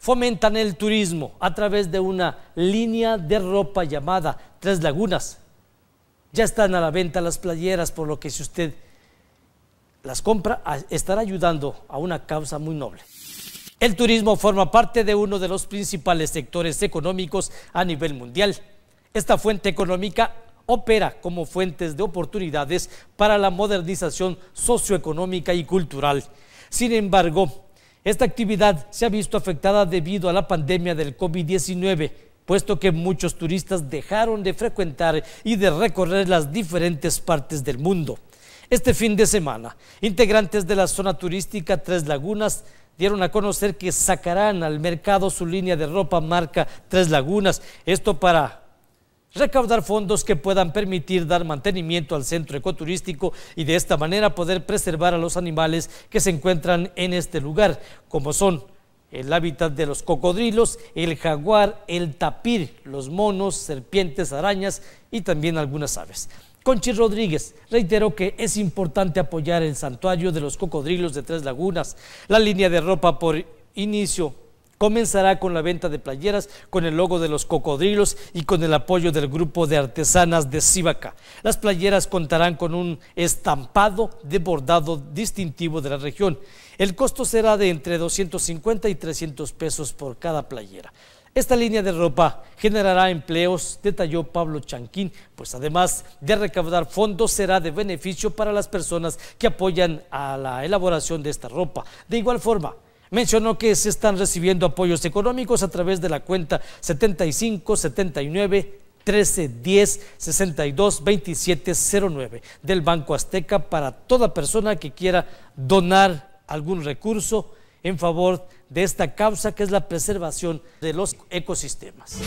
fomentan el turismo a través de una línea de ropa llamada Tres Lagunas. Ya están a la venta las playeras, por lo que si usted las compra, estará ayudando a una causa muy noble. El turismo forma parte de uno de los principales sectores económicos a nivel mundial. Esta fuente económica opera como fuentes de oportunidades para la modernización socioeconómica y cultural. Sin embargo, esta actividad se ha visto afectada debido a la pandemia del COVID-19, puesto que muchos turistas dejaron de frecuentar y de recorrer las diferentes partes del mundo. Este fin de semana, integrantes de la zona turística Tres Lagunas dieron a conocer que sacarán al mercado su línea de ropa marca Tres Lagunas, esto para recaudar fondos que puedan permitir dar mantenimiento al centro ecoturístico y de esta manera poder preservar a los animales que se encuentran en este lugar, como son el hábitat de los cocodrilos, el jaguar, el tapir, los monos, serpientes, arañas y también algunas aves. Conchi Rodríguez reiteró que es importante apoyar el santuario de los cocodrilos de Tres Lagunas, la línea de ropa por inicio comenzará con la venta de playeras con el logo de los cocodrilos y con el apoyo del grupo de artesanas de Sibaca. Las playeras contarán con un estampado de bordado distintivo de la región. El costo será de entre 250 y 300 pesos por cada playera. Esta línea de ropa generará empleos, detalló Pablo Chanquín, pues además de recaudar fondos será de beneficio para las personas que apoyan a la elaboración de esta ropa. De igual forma, Mencionó que se están recibiendo apoyos económicos a través de la cuenta 75 1310 62 2709 del Banco Azteca para toda persona que quiera donar algún recurso en favor de esta causa que es la preservación de los ecosistemas.